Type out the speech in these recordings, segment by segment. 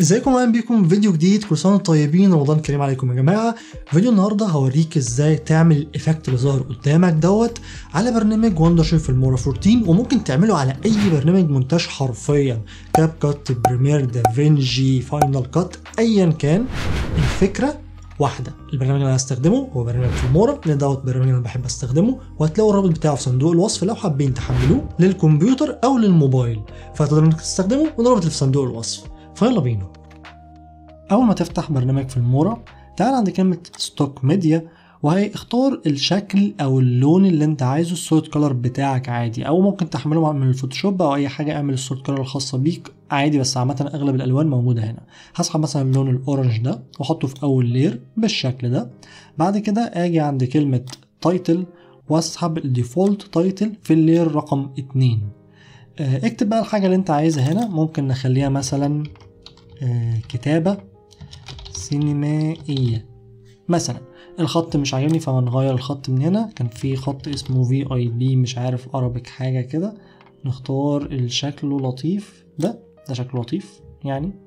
ازيكم اهلا بيكم في فيديو جديد كل سنه طيبين رمضان كريم عليكم يا جماعه فيديو النهارده هوريك ازاي تعمل الايفكت اللي ظاهر قدامك دوت على برنامج وندر شيف المورا 14 وممكن تعمله على اي برنامج مونتاج حرفيا كاب كات بريمير دافينجي فاينل كات ايا كان الفكره واحده البرنامج اللي انا هستخدمه هو برنامج فيلمورا لان دوت برنامج انا بحب استخدمه وهتلاقوا الرابط بتاعه في صندوق الوصف لو حابين تحملوه للكمبيوتر او للموبايل فتقدروا انكم تستخدموه من الرابط اللي في صندوق الوصف فيلا بينا أول ما تفتح برنامج في المورا تعال عند كلمة ستوك ميديا وهيختار الشكل أو اللون اللي أنت عايزه السورت كولر بتاعك عادي أو ممكن تحمله من الفوتوشوب أو أي حاجة اعمل السورت كولر الخاصة بيك عادي بس عامة أغلب الألوان موجودة هنا هسحب مثلا اللون الأورنج ده وأحطه في أول لير بالشكل ده بعد كده أجي عند كلمة تايتل واسحب الديفولت تايتل في اللير رقم 2 آه، اكتب بقى الحاجة اللي انت عايزها هنا ممكن نخليها مثلا آه، كتابة سينمائية مثلا الخط مش عاجبني فهنغير الخط من هنا كان في خط اسمه في اي بي مش عارف ارابيك حاجة كده نختار الشكل لطيف ده ده شكله لطيف يعني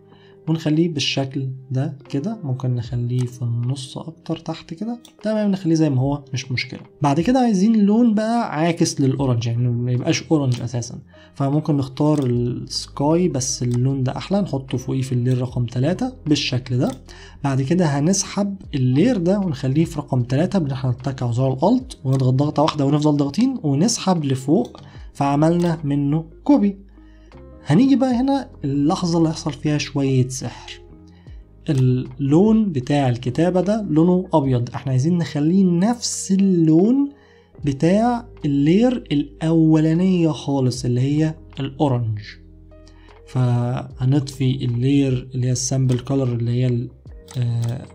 ونخليه بالشكل ده كده ممكن نخليه في النص اكتر تحت كده تمام نخليه زي ما هو مش مشكله بعد كده عايزين لون بقى عاكس للاورنج يعني ما يبقاش اورنج اساسا فممكن نختار السكاي بس اللون ده احلى نحطه فوقيه في اللير رقم 3 بالشكل ده بعد كده هنسحب اللير ده ونخليه في رقم 3 بان احنا نتكع زرار الالت ونضغط ضغطه واحده ونفضل ضاغطين ونسحب لفوق فعملنا منه كوبي هنيجي بقى هنا اللحظة اللي هيحصل فيها شوية سحر اللون بتاع الكتابة ده لونه أبيض احنا عايزين نخليه نفس اللون بتاع اللير الأولانية خالص اللي هي الأورنج فهنطفي اللير اللي هي السامبل كولر اللي هي آه،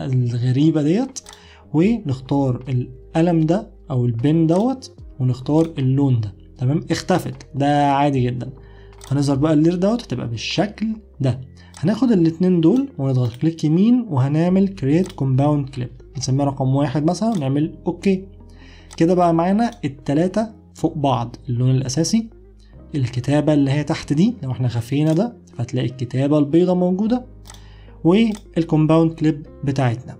الغريبة ديت ونختار القلم ده أو البن دوت ونختار اللون ده تمام اختفت ده عادي جدا هنظهر بقى اللير دوت هتبقى بالشكل ده هناخد الاثنين دول ونضغط كليك يمين وهنعمل كرييت كومباوند كليب نسميه رقم واحد مثلا ونعمل اوكي كده بقى معانا الثلاثه فوق بعض اللون الاساسي الكتابة اللي هي تحت دي لو احنا خفينا ده فتلاقي الكتابة البيضة موجودة والكومباوند كليب بتاعتنا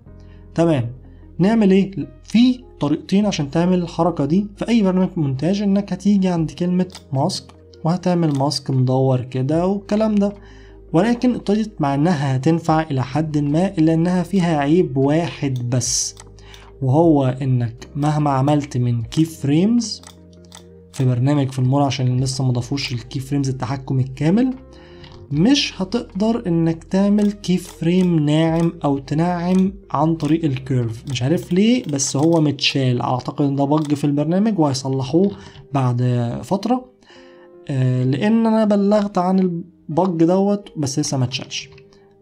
تمام نعمل ايه في طريقتين عشان تعمل الحركة دي في اي برنامج مونتاج انك هتيجي عند كلمة ماسك وهتعمل ماسك مدور كده والكلام ده ولكن اتضحت مع انها هتنفع الى حد ما الا انها فيها عيب واحد بس وهو انك مهما عملت من كي فريمز في برنامج في المول عشان لسه ما ضافوش الكي فريمز التحكم الكامل مش هتقدر انك تعمل كي فريم ناعم او تنعم عن طريق الكيرف مش عارف ليه بس هو متشال اعتقد ان ده بج في البرنامج وهيصلحوه بعد فتره آه، لان انا بلغت عن البج دوت بس لسه ما اتشالش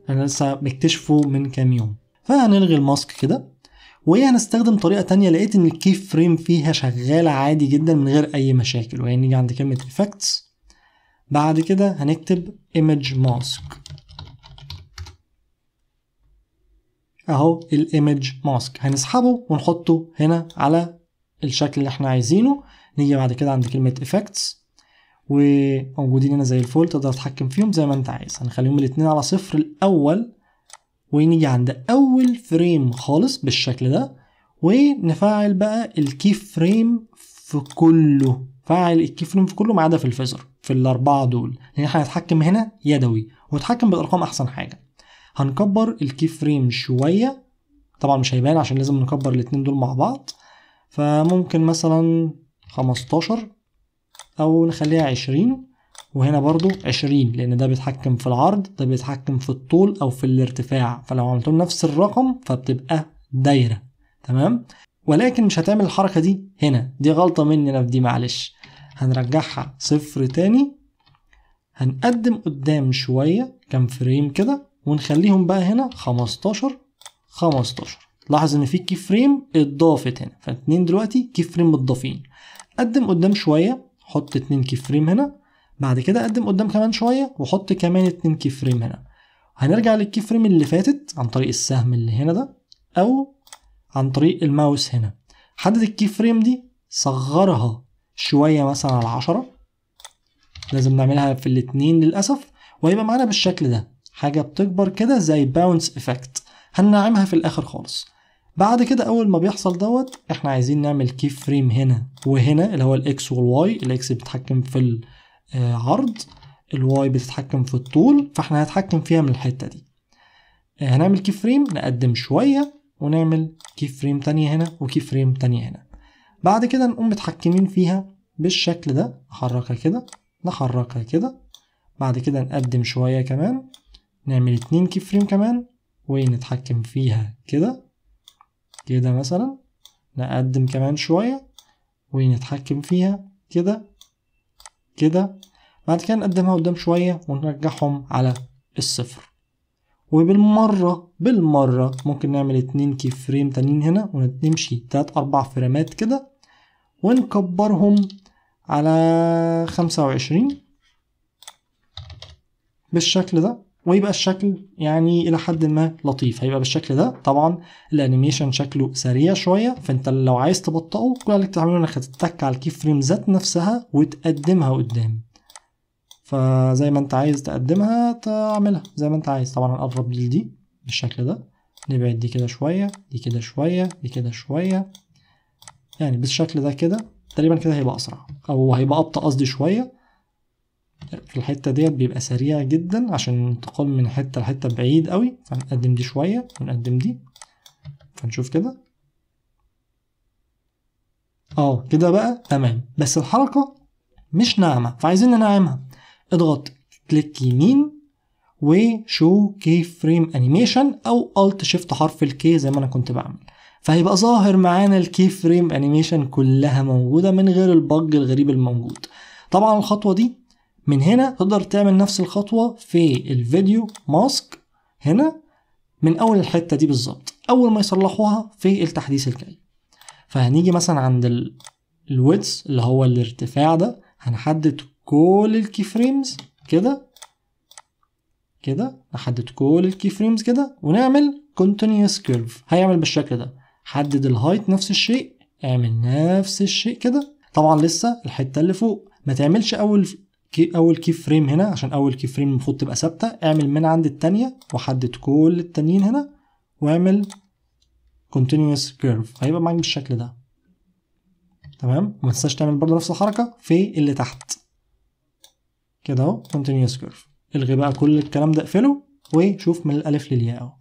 انا لسه مكتشفه من كام يوم فهنلغي الماسك كده وهنستخدم طريقه تانية لقيت ان الكي فريم فيها شغاله عادي جدا من غير اي مشاكل وهي نيجي عند كلمه effects بعد كده هنكتب image mask اهو الايمج ماسك هنسحبه ونحطه هنا على الشكل اللي احنا عايزينه نيجي بعد كده عند كلمه effects وموجودين هنا زي الفل تقدر تتحكم فيهم زي ما انت عايز هنخليهم الاتنين على صفر الاول ونيجي عند اول فريم خالص بالشكل ده ونفعل بقى الكي فريم في كله فعل الكي فريم في كله ما عدا في الفيزر في الاربعه دول لان يعني احنا هنتحكم هنا يدوي ونتحكم بالارقام احسن حاجه هنكبر الكي فريم شويه طبعا مش هيبان عشان لازم نكبر الاتنين دول مع بعض فممكن مثلا 15 او نخليها عشرين وهنا برضو 20 لان ده بيتحكم في العرض ده بيتحكم في الطول او في الارتفاع فلو عملتهم نفس الرقم فبتبقى دايرة تمام ولكن مش هتعمل الحركة دي هنا دي غلطة مني انا في دي معلش هنرجعها صفر تاني هنقدم قدام شوية كام فريم كده ونخليهم بقى هنا 15 15 لاحظ ان في كي فريم اتضافت هنا فاتنين دلوقتي كي فريم متضافين قدم قدام شوية حط اتنين فريم هنا بعد كده اقدم قدام كمان شويه وحط كمان اتنين فريم هنا هنرجع للكي فريم اللي فاتت عن طريق السهم اللي هنا ده او عن طريق الماوس هنا حدد الكي فريم دي صغرها شويه مثلا على 10 لازم نعملها في الاتنين للاسف وهيبقى معانا بالشكل ده حاجه بتكبر كده زي باونس افكت هنعمها في الاخر خالص بعد كده اول ما بيحصل دوت احنا عايزين نعمل كي فريم هنا وهنا اللي هو الاكس والواي الاكس بتتحكم في العرض آه، الواي بتتحكم في الطول فاحنا هنتحكم فيها من الحتة دي آه، هنعمل كي فريم نقدم شوية ونعمل كي فريم تانية هنا وكي فريم تانية هنا بعد كده نقوم متحكمين فيها بالشكل ده نحركها كده نحركها كده بعد كده نقدم شوية كمان نعمل اتنين كي فريم كمان ونتحكم فيها كده كده مثلا نقدم كمان شوية ونتحكم فيها كده كده بعد كده نقدمها قدام شوية ونرجعهم على الصفر وبالمرة بالمرة ممكن نعمل اتنين كي فريم تانيين هنا ونمشي تلات أربع فريمات كده ونكبرهم على خمسة وعشرين بالشكل ده ويبقى الشكل يعني الى حد ما لطيف هيبقى بالشكل ده طبعا الانيميشن شكله سريع شويه فانت لو عايز تبطئه كل اللي تعمله انك تتك على الكي فريم ذات نفسها وتقدمها قدام فزي ما انت عايز تقدمها تعملها زي ما انت عايز طبعا هنقرب دي بالشكل ده نبعد دي كده شويه دي كده شويه دي كده شويه يعني بالشكل ده كده تقريبا كده هيبقى اسرع او هيبقى ابطا قصدي شويه في الحتة ديت بيبقى سريع جدا عشان الانتقال من حتة لحتة بعيد قوي فنقدم دي شوية ونقدم دي فنشوف كده اه كده بقى تمام بس الحركة مش ناعمة فعايزين ننعمها اضغط كليك يمين وشو كي فريم انيميشن او الت شيفت حرف الكي زي ما انا كنت بعمل فهيبقى ظاهر معانا الكي فريم انيميشن كلها موجوده من غير البج الغريب الموجود طبعا الخطوه دي من هنا تقدر تعمل نفس الخطوة في الفيديو ماسك هنا من أول الحتة دي بالظبط أول ما يصلحوها في التحديث الجاي فهنيجي مثلا عند الويدز اللي هو الارتفاع ده هنحدد كل الكي فريمز كده كده نحدد كل الكي فريمز كده ونعمل continuous curve هيعمل بالشكل ده حدد الهايت نفس الشيء اعمل نفس الشيء كده طبعا لسه الحته اللي فوق ما تعملش اول كي اول كي فريم هنا عشان اول كي فريم المفروض تبقى ثابته اعمل من عند الثانيه وحدد كل التانيين هنا واعمل continuous curve هيبقى معاك بالشكل ده تمام وما تنساش تعمل برضه نفس الحركه في اللي تحت كده اهو continuous curve الغي بقى كل الكلام ده اقفله وشوف من الالف للياء اهو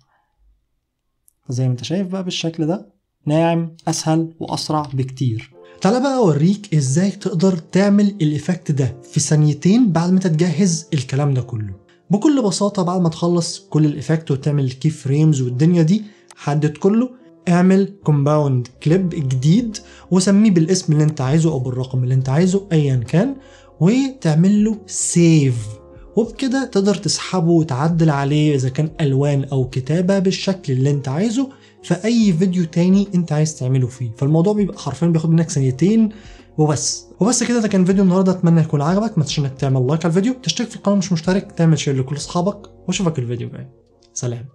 زي ما انت شايف بقى بالشكل ده ناعم أسهل وأسرع بكتير تعالى بقى اوريك ازاي تقدر تعمل الايفكت ده في ثانيتين بعد ما تجهز الكلام ده كله بكل بساطه بعد ما تخلص كل الايفكت وتعمل الكي فريمز والدنيا دي حدد كله اعمل كومباوند كليب جديد وسميه بالاسم اللي انت عايزه او بالرقم اللي انت عايزه ايا كان وتعمل له سيف وبكده تقدر تسحبه وتعدل عليه اذا كان الوان او كتابه بالشكل اللي انت عايزه في اي فيديو تاني انت عايز تعمله فيه فالموضوع بيبقى حرفيا بياخد منك ثانيتين وبس وبس كده ده كان فيديو النهارده اتمنى يكون عجبك ما تنساش انك تعمل لايك على الفيديو تشترك في القناه مش مشترك تعمل شير لكل اصحابك واشوفك الفيديو الجاي سلام